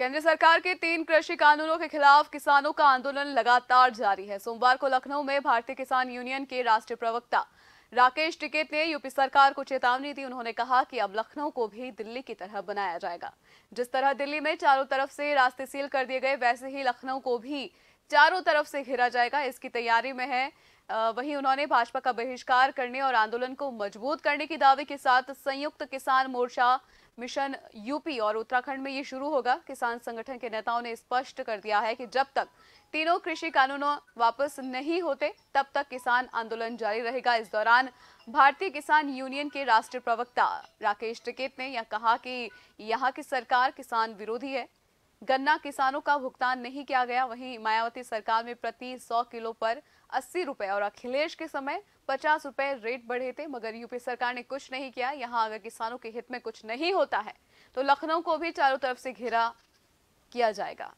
केंद्र सरकार के तीन कृषि कानूनों के खिलाफ किसानों का आंदोलन लगातार जारी है सोमवार को लखनऊ में भारतीय किसान यूनियन के राष्ट्रीय प्रवक्ता राकेश टिकेत ने यूपी सरकार को चेतावनी दी उन्होंने कहा कि अब लखनऊ को भी दिल्ली की तरह बनाया जाएगा जिस तरह दिल्ली में चारों तरफ से रास्ते सील कर दिए गए वैसे ही लखनऊ को भी चारों तरफ से घिरा जाएगा इसकी तैयारी में है वहीं उन्होंने भाजपा का बहिष्कार करने और आंदोलन को मजबूत करने के दावे के साथ संयुक्त किसान मोर्चा मिशन यूपी और उत्तराखंड में ये शुरू होगा किसान संगठन के नेताओं ने स्पष्ट कर दिया है कि जब तक तीनों कृषि कानूनों वापस नहीं होते तब तक किसान आंदोलन जारी रहेगा इस दौरान भारतीय किसान यूनियन के राष्ट्रीय प्रवक्ता राकेश टिकेत ने यह कहा कि यहाँ की सरकार किसान विरोधी है गन्ना किसानों का भुगतान नहीं किया गया वहीं मायावती सरकार में प्रति 100 किलो पर अस्सी रुपए और अखिलेश के समय पचास रुपए रेट बढ़े थे मगर यूपी सरकार ने कुछ नहीं किया यहाँ अगर किसानों के हित में कुछ नहीं होता है तो लखनऊ को भी चारों तरफ से घेरा किया जाएगा